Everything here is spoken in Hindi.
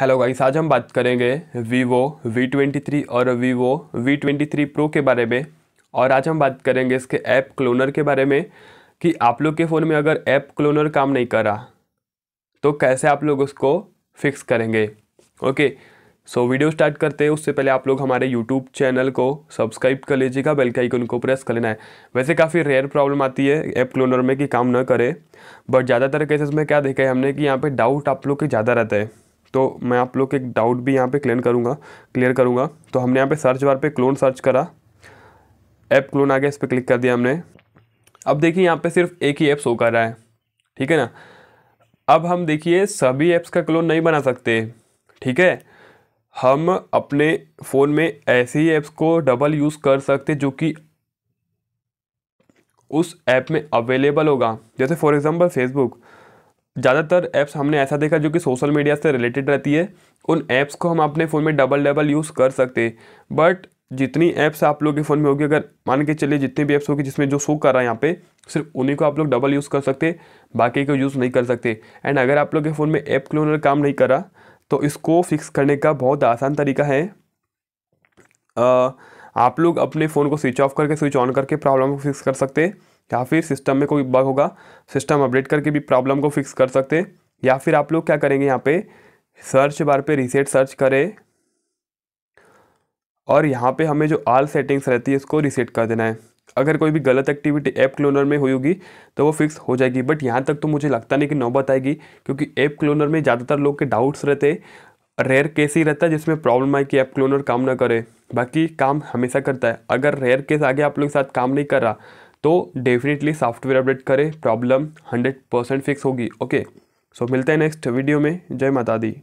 हेलो गाइस आज हम बात करेंगे वीवो V23 और वीवो V23 प्रो के बारे में और आज हम बात करेंगे इसके ऐप क्लोनर के बारे में कि आप लोग के फ़ोन में अगर ऐप क्लोनर काम नहीं करा तो कैसे आप लोग उसको फिक्स करेंगे ओके सो वीडियो स्टार्ट करते हैं उससे पहले आप लोग हमारे यूट्यूब चैनल को सब्सक्राइब कर लीजिएगा बेल का आइकन को प्रेस कर लेना है वैसे काफ़ी रेयर प्रॉब्लम आती है ऐप क्लोनर में कि काम ना करे बट ज़्यादातर केसेस में क्या देखा है हमने कि यहाँ पे डाउट आप लोग के ज़्यादा रहता है तो मैं आप लोग एक डाउट भी यहाँ पे क्लियर करूँगा क्लियर करूँगा तो हमने यहाँ पे सर्च बार पे क्लोन सर्च करा ऐप क्लोन आ गया इस पर क्लिक कर दिया हमने अब देखिए यहाँ पे सिर्फ एक ही ऐप शो कर रहा है ठीक है ना अब हम देखिए सभी ऐप्स का क्लोन नहीं बना सकते ठीक है हम अपने फ़ोन में ऐसे ही ऐप्स को डबल यूज़ कर सकते जो कि उस ऐप में अवेलेबल होगा जैसे फॉर एग्ज़ाम्पल फेसबुक ज़्यादातर ऐप्स हमने ऐसा देखा जो कि सोशल मीडिया से रिलेटेड रहती है उन ऐप्स को हम अपने फ़ोन में डबल डबल यूज़ कर सकते हैं बट जितनी ऐप्स आप लोग के फ़ोन में होगी अगर मान के चलिए जितने भी ऐप्स होगी जिसमें जो शो कर रहा है यहाँ पे सिर्फ उन्हीं को आप लोग डबल यूज़ कर सकते बाकी को यूज़ नहीं कर सकते एंड अगर आप लोग के फ़ोन में ऐप क्लोनर काम नहीं करा तो इसको फिक्स करने का बहुत आसान तरीका है आ, आप लोग अपने फ़ोन को स्विच ऑफ करके स्विच ऑन करके प्रॉब्लम को फिक्स कर सकते या फिर सिस्टम में कोई बग होगा सिस्टम अपडेट करके भी प्रॉब्लम को फिक्स कर सकते या फिर आप लोग क्या करेंगे यहाँ पे सर्च बार पे रीसेट सर्च करें और यहाँ पे हमें जो आल सेटिंग्स रहती है इसको रीसेट कर देना है अगर कोई भी गलत एक्टिविटी ऐप क्लोनर में हुई होगी तो वो फिक्स हो जाएगी बट यहाँ तक तो मुझे लगता नहीं कि नौबत आएगी क्योंकि ऐप क्लोनर में ज़्यादातर लोग के डाउट्स रहते रेयर केस ही रहता है जिसमें प्रॉब्लम आए कि ऐप क्लोनर काम ना करे बाकी काम हमेशा करता है अगर रेयर केस आगे आप लोग के साथ काम नहीं कर रहा तो डेफिनेटली सॉफ्टवेयर अपडेट करें प्रॉब्लम हंड्रेड परसेंट फिक्स होगी ओके सो मिलते हैं नेक्स्ट वीडियो में जय माता दी